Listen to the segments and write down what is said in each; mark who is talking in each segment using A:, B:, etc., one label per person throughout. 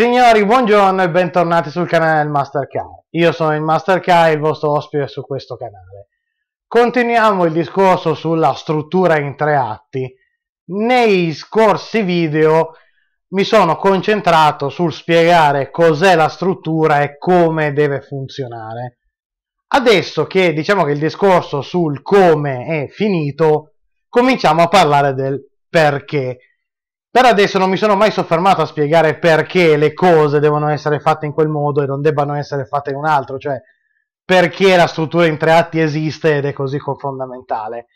A: Signori, buongiorno e bentornati sul canale del Master Kai. Io sono il Master Kai, il vostro ospite su questo canale. Continuiamo il discorso sulla struttura in tre atti. Nei scorsi video mi sono concentrato sul spiegare cos'è la struttura e come deve funzionare. Adesso che diciamo che il discorso sul come è finito, cominciamo a parlare del perché per adesso non mi sono mai soffermato a spiegare perché le cose devono essere fatte in quel modo e non debbano essere fatte in un altro, cioè perché la struttura in tre atti esiste ed è così fondamentale.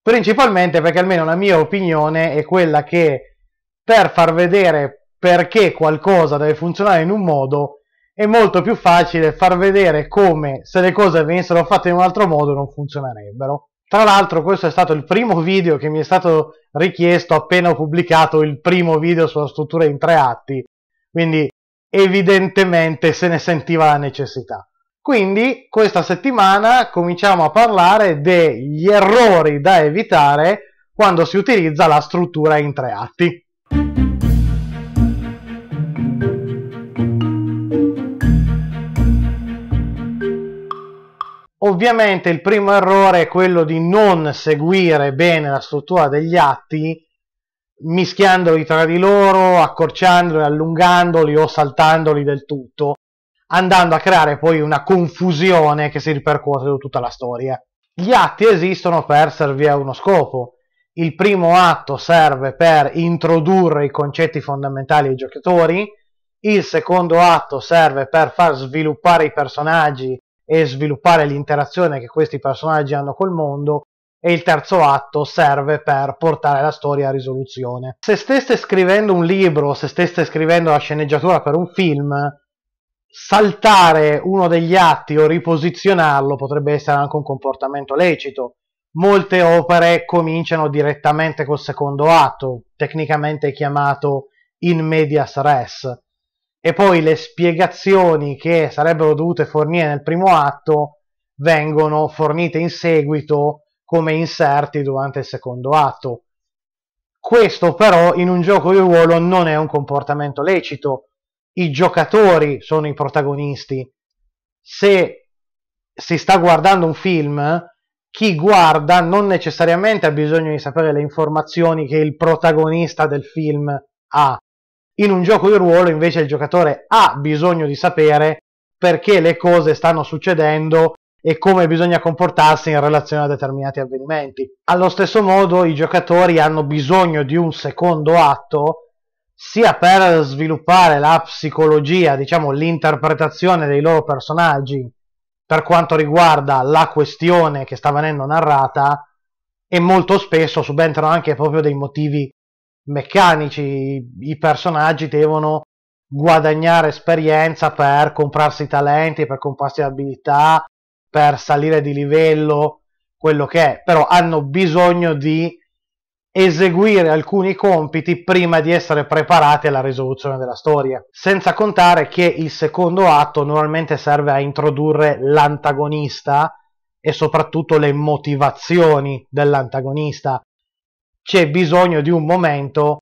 A: Principalmente perché almeno la mia opinione è quella che per far vedere perché qualcosa deve funzionare in un modo è molto più facile far vedere come se le cose venissero fatte in un altro modo non funzionerebbero. Tra l'altro questo è stato il primo video che mi è stato richiesto appena ho pubblicato il primo video sulla struttura in tre atti, quindi evidentemente se ne sentiva la necessità. Quindi questa settimana cominciamo a parlare degli errori da evitare quando si utilizza la struttura in tre atti. Ovviamente il primo errore è quello di non seguire bene la struttura degli atti, mischiandoli tra di loro, accorciandoli, allungandoli o saltandoli del tutto, andando a creare poi una confusione che si ripercuote su tutta la storia. Gli atti esistono per servire a uno scopo. Il primo atto serve per introdurre i concetti fondamentali ai giocatori, il secondo atto serve per far sviluppare i personaggi e sviluppare l'interazione che questi personaggi hanno col mondo e il terzo atto serve per portare la storia a risoluzione. Se stesse scrivendo un libro, se stesse scrivendo la sceneggiatura per un film, saltare uno degli atti o riposizionarlo potrebbe essere anche un comportamento lecito. Molte opere cominciano direttamente col secondo atto, tecnicamente chiamato in medias res, e poi le spiegazioni che sarebbero dovute fornire nel primo atto vengono fornite in seguito come inserti durante il secondo atto. Questo però in un gioco di ruolo non è un comportamento lecito. I giocatori sono i protagonisti. Se si sta guardando un film, chi guarda non necessariamente ha bisogno di sapere le informazioni che il protagonista del film ha. In un gioco di ruolo invece il giocatore ha bisogno di sapere perché le cose stanno succedendo e come bisogna comportarsi in relazione a determinati avvenimenti. Allo stesso modo i giocatori hanno bisogno di un secondo atto sia per sviluppare la psicologia, diciamo l'interpretazione dei loro personaggi per quanto riguarda la questione che sta venendo narrata e molto spesso subentrano anche proprio dei motivi meccanici, i personaggi devono guadagnare esperienza per comprarsi talenti, per comprarsi abilità, per salire di livello, quello che è, però hanno bisogno di eseguire alcuni compiti prima di essere preparati alla risoluzione della storia, senza contare che il secondo atto normalmente serve a introdurre l'antagonista e soprattutto le motivazioni dell'antagonista, c'è bisogno di un momento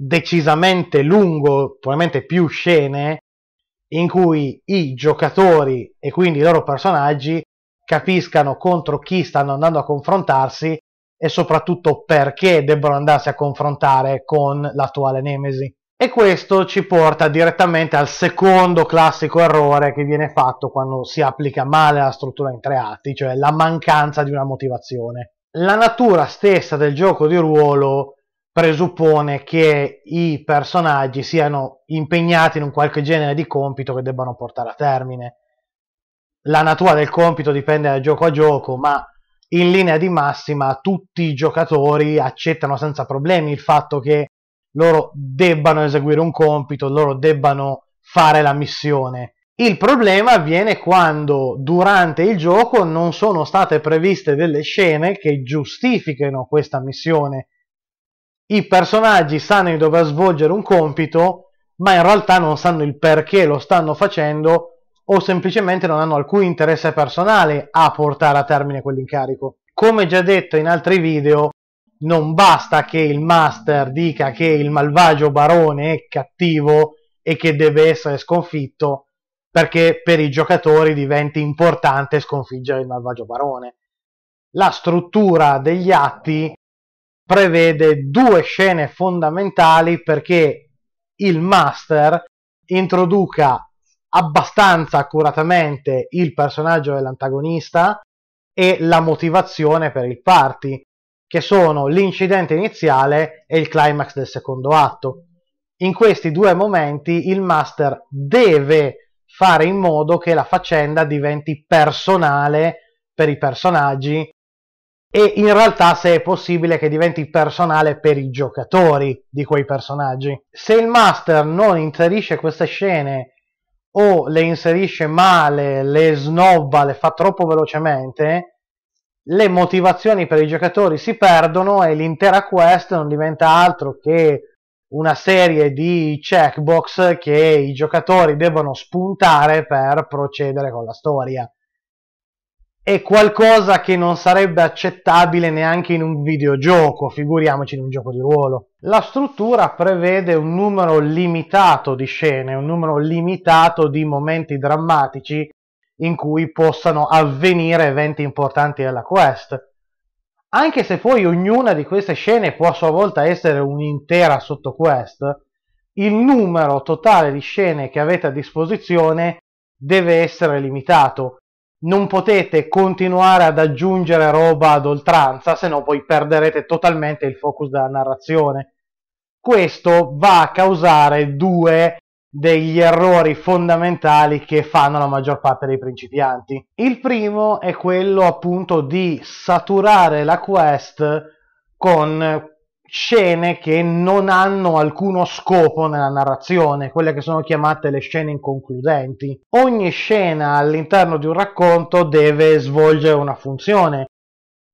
A: decisamente lungo, probabilmente più scene, in cui i giocatori e quindi i loro personaggi capiscano contro chi stanno andando a confrontarsi e soprattutto perché debbono andarsi a confrontare con l'attuale Nemesi. E questo ci porta direttamente al secondo classico errore che viene fatto quando si applica male la struttura in tre atti, cioè la mancanza di una motivazione la natura stessa del gioco di ruolo presuppone che i personaggi siano impegnati in un qualche genere di compito che debbano portare a termine. La natura del compito dipende da gioco a gioco, ma in linea di massima tutti i giocatori accettano senza problemi il fatto che loro debbano eseguire un compito, loro debbano fare la missione. Il problema avviene quando durante il gioco non sono state previste delle scene che giustifichino questa missione. I personaggi sanno di dover svolgere un compito, ma in realtà non sanno il perché lo stanno facendo o semplicemente non hanno alcun interesse personale a portare a termine quell'incarico. Come già detto in altri video, non basta che il master dica che il malvagio barone è cattivo e che deve essere sconfitto, perché per i giocatori diventi importante sconfiggere il malvagio barone. La struttura degli atti prevede due scene fondamentali perché il master introduca abbastanza accuratamente il personaggio dell'antagonista e la motivazione per il party, che sono l'incidente iniziale e il climax del secondo atto. In questi due momenti il master deve fare in modo che la faccenda diventi personale per i personaggi e in realtà se è possibile che diventi personale per i giocatori di quei personaggi. Se il master non inserisce queste scene o le inserisce male, le snobba, le fa troppo velocemente, le motivazioni per i giocatori si perdono e l'intera quest non diventa altro che una serie di checkbox che i giocatori devono spuntare per procedere con la storia. È qualcosa che non sarebbe accettabile neanche in un videogioco, figuriamoci in un gioco di ruolo. La struttura prevede un numero limitato di scene, un numero limitato di momenti drammatici in cui possano avvenire eventi importanti della quest anche se poi ognuna di queste scene può a sua volta essere un'intera sottoquest, il numero totale di scene che avete a disposizione deve essere limitato. Non potete continuare ad aggiungere roba ad oltranza, se no poi perderete totalmente il focus della narrazione. Questo va a causare due degli errori fondamentali che fanno la maggior parte dei principianti. Il primo è quello appunto di saturare la quest con scene che non hanno alcuno scopo nella narrazione, quelle che sono chiamate le scene inconcludenti. Ogni scena all'interno di un racconto deve svolgere una funzione.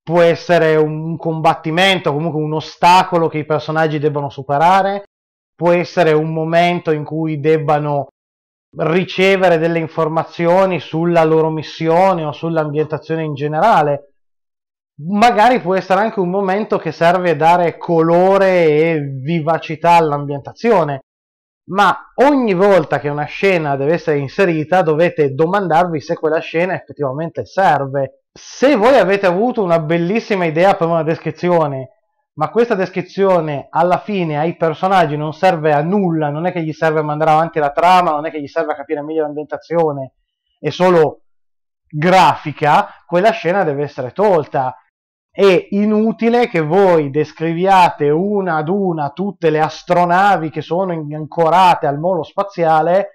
A: Può essere un combattimento, comunque un ostacolo che i personaggi debbono superare, può essere un momento in cui debbano ricevere delle informazioni sulla loro missione o sull'ambientazione in generale. Magari può essere anche un momento che serve a dare colore e vivacità all'ambientazione, ma ogni volta che una scena deve essere inserita dovete domandarvi se quella scena effettivamente serve. Se voi avete avuto una bellissima idea per una descrizione ma questa descrizione alla fine ai personaggi non serve a nulla, non è che gli serve a mandare avanti la trama, non è che gli serve a capire meglio l'ambientazione, è solo grafica, quella scena deve essere tolta. È inutile che voi descriviate una ad una tutte le astronavi che sono ancorate al molo spaziale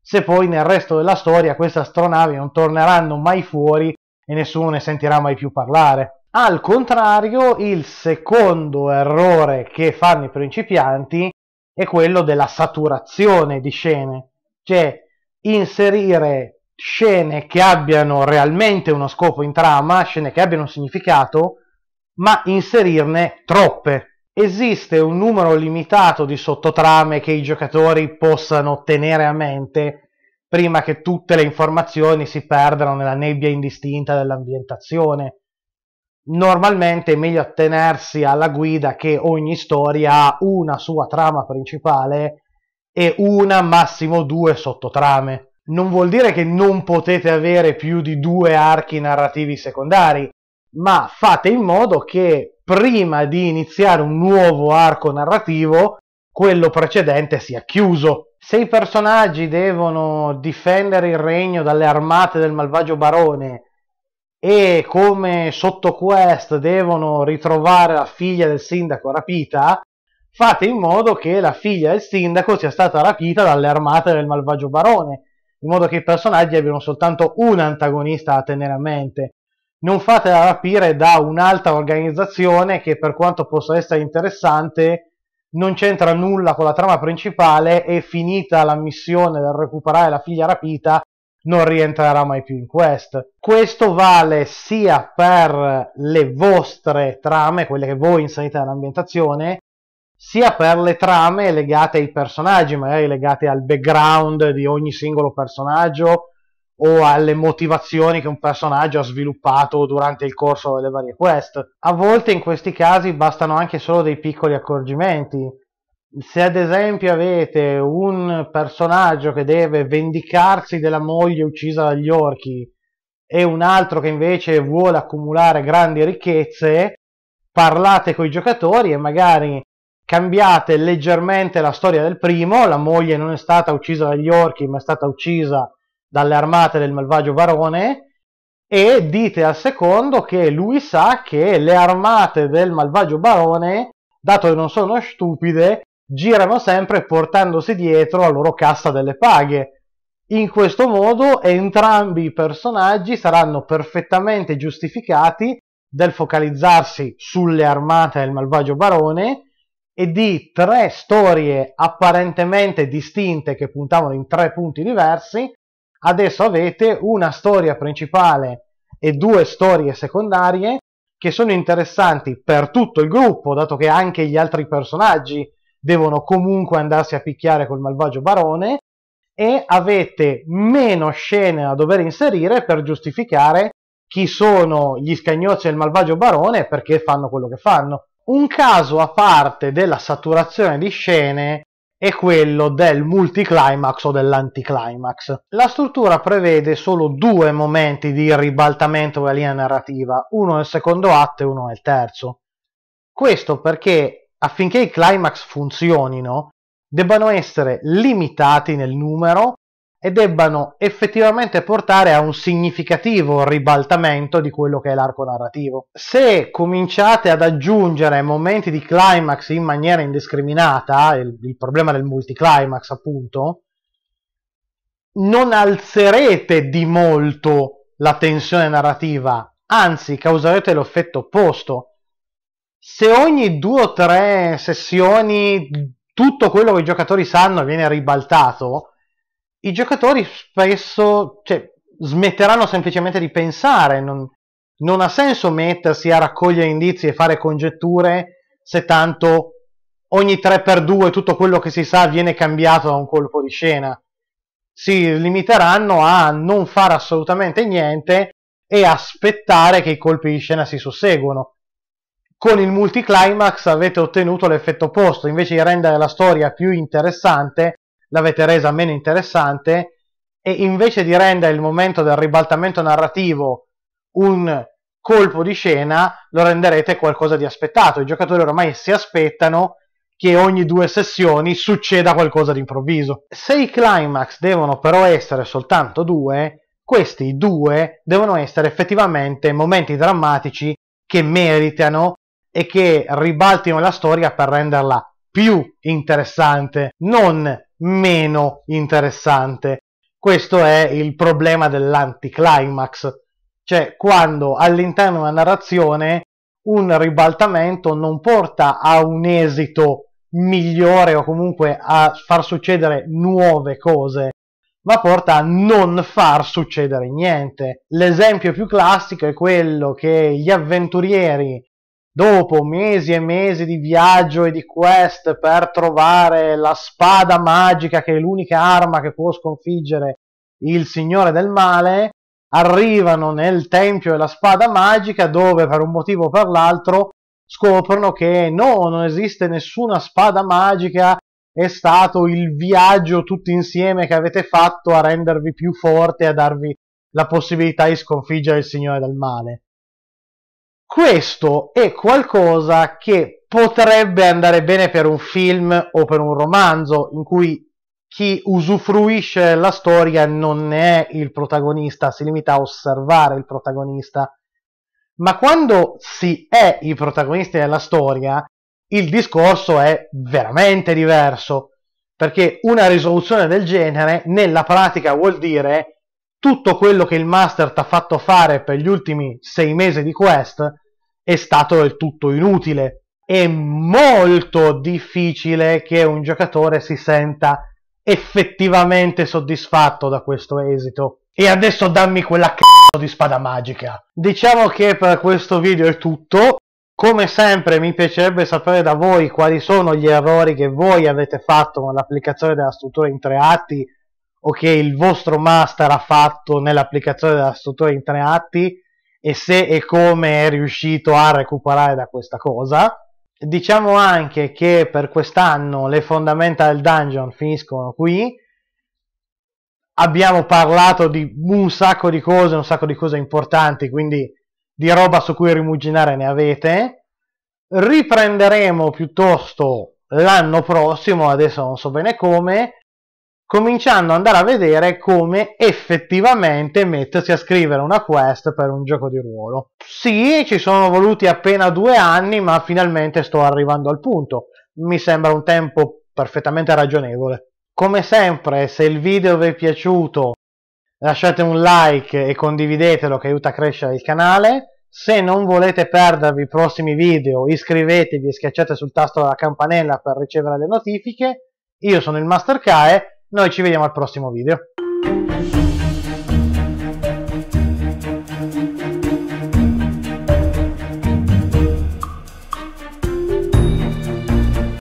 A: se poi nel resto della storia queste astronavi non torneranno mai fuori e nessuno ne sentirà mai più parlare. Al contrario, il secondo errore che fanno i principianti è quello della saturazione di scene, cioè inserire scene che abbiano realmente uno scopo in trama, scene che abbiano un significato, ma inserirne troppe. Esiste un numero limitato di sottotrame che i giocatori possano tenere a mente prima che tutte le informazioni si perdano nella nebbia indistinta dell'ambientazione normalmente è meglio attenersi alla guida che ogni storia ha una sua trama principale e una massimo due sottotrame. Non vuol dire che non potete avere più di due archi narrativi secondari, ma fate in modo che prima di iniziare un nuovo arco narrativo, quello precedente sia chiuso. Se i personaggi devono difendere il regno dalle armate del malvagio barone e come sottoquest devono ritrovare la figlia del sindaco rapita, fate in modo che la figlia del sindaco sia stata rapita dalle armate del malvagio barone, in modo che i personaggi abbiano soltanto un antagonista da tenere a mente. Non fatela rapire da un'altra organizzazione che per quanto possa essere interessante non c'entra nulla con la trama principale e finita la missione del recuperare la figlia rapita non rientrerà mai più in quest. Questo vale sia per le vostre trame, quelle che voi inserite nell'ambientazione, sia per le trame legate ai personaggi, magari legate al background di ogni singolo personaggio o alle motivazioni che un personaggio ha sviluppato durante il corso delle varie quest. A volte in questi casi bastano anche solo dei piccoli accorgimenti, se ad esempio avete un personaggio che deve vendicarsi della moglie uccisa dagli orchi e un altro che invece vuole accumulare grandi ricchezze, parlate con i giocatori e magari cambiate leggermente la storia del primo, la moglie non è stata uccisa dagli orchi ma è stata uccisa dalle armate del malvagio barone e dite al secondo che lui sa che le armate del malvagio barone, dato che non sono stupide, girano sempre portandosi dietro la loro cassa delle paghe. In questo modo entrambi i personaggi saranno perfettamente giustificati del focalizzarsi sulle armate del malvagio barone e di tre storie apparentemente distinte che puntavano in tre punti diversi, adesso avete una storia principale e due storie secondarie che sono interessanti per tutto il gruppo, dato che anche gli altri personaggi devono comunque andarsi a picchiare col malvagio barone e avete meno scene da dover inserire per giustificare chi sono gli scagnozzi del malvagio barone e perché fanno quello che fanno. Un caso a parte della saturazione di scene è quello del multiclimax o dell'anticlimax. La struttura prevede solo due momenti di ribaltamento della linea narrativa, uno nel secondo atto e uno nel terzo. Questo perché affinché i climax funzionino, debbano essere limitati nel numero e debbano effettivamente portare a un significativo ribaltamento di quello che è l'arco narrativo. Se cominciate ad aggiungere momenti di climax in maniera indiscriminata, il, il problema del multiclimax appunto, non alzerete di molto la tensione narrativa, anzi causerete l'effetto opposto, se ogni due o tre sessioni tutto quello che i giocatori sanno viene ribaltato, i giocatori spesso cioè, smetteranno semplicemente di pensare. Non, non ha senso mettersi a raccogliere indizi e fare congetture se tanto ogni 3x2 tutto quello che si sa viene cambiato da un colpo di scena. Si limiteranno a non fare assolutamente niente e aspettare che i colpi di scena si susseguano con il multiclimax avete ottenuto l'effetto opposto, invece di rendere la storia più interessante, l'avete resa meno interessante e invece di rendere il momento del ribaltamento narrativo un colpo di scena, lo renderete qualcosa di aspettato. I giocatori ormai si aspettano che ogni due sessioni succeda qualcosa di improvviso. Se i climax devono però essere soltanto due, questi due devono essere effettivamente momenti drammatici che meritano e che ribaltino la storia per renderla più interessante, non meno interessante. Questo è il problema dell'anticlimax, cioè quando all'interno di una narrazione un ribaltamento non porta a un esito migliore o comunque a far succedere nuove cose, ma porta a non far succedere niente. L'esempio più classico è quello che gli avventurieri dopo mesi e mesi di viaggio e di quest per trovare la spada magica che è l'unica arma che può sconfiggere il signore del male, arrivano nel tempio della spada magica dove per un motivo o per l'altro scoprono che no, non esiste nessuna spada magica, è stato il viaggio tutti insieme che avete fatto a rendervi più forti, a darvi la possibilità di sconfiggere il signore del male questo è qualcosa che potrebbe andare bene per un film o per un romanzo in cui chi usufruisce della storia non è il protagonista, si limita a osservare il protagonista. Ma quando si è i protagonisti della storia, il discorso è veramente diverso, perché una risoluzione del genere nella pratica vuol dire tutto quello che il master ti ha fatto fare per gli ultimi sei mesi di quest è stato del tutto inutile. È molto difficile che un giocatore si senta effettivamente soddisfatto da questo esito. E adesso dammi quella c***o di spada magica. Diciamo che per questo video è tutto. Come sempre mi piacerebbe sapere da voi quali sono gli errori che voi avete fatto con l'applicazione della struttura in tre atti o che il vostro master ha fatto nell'applicazione della struttura in tre atti e se e come è riuscito a recuperare da questa cosa. Diciamo anche che per quest'anno le Fundamental Dungeon finiscono qui. Abbiamo parlato di un sacco di cose, un sacco di cose importanti, quindi di roba su cui rimuginare ne avete. Riprenderemo piuttosto l'anno prossimo, adesso non so bene come, cominciando ad andare a vedere come effettivamente mettersi a scrivere una quest per un gioco di ruolo. Sì, ci sono voluti appena due anni, ma finalmente sto arrivando al punto. Mi sembra un tempo perfettamente ragionevole. Come sempre, se il video vi è piaciuto, lasciate un like e condividetelo che aiuta a crescere il canale. Se non volete perdervi i prossimi video, iscrivetevi e schiacciate sul tasto della campanella per ricevere le notifiche. Io sono il Master Kae noi ci vediamo al prossimo video.